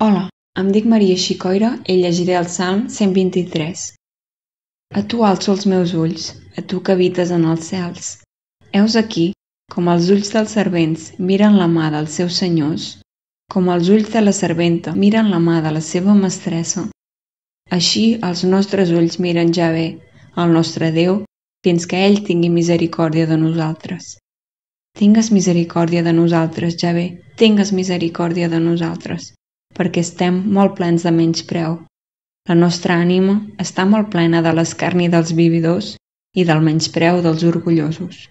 Hola, em dic Maria Xicoira i llegiré el Salm 123. A tu alço els meus ulls, a tu que habites en els cels. Heus aquí, com els ulls dels servents miren la mà dels seus senyors, com els ulls de la serventa miren la mà de la seva mestressa. Així els nostres ulls miren ja bé, el nostre Déu, fins que ell tingui misericòrdia de nosaltres. Tingues misericòrdia de nosaltres, ja bé, tingues misericòrdia de nosaltres perquè estem molt plens de menyspreu. La nostra ànima està molt plena de l'escarni dels vividors i del menyspreu dels orgullosos.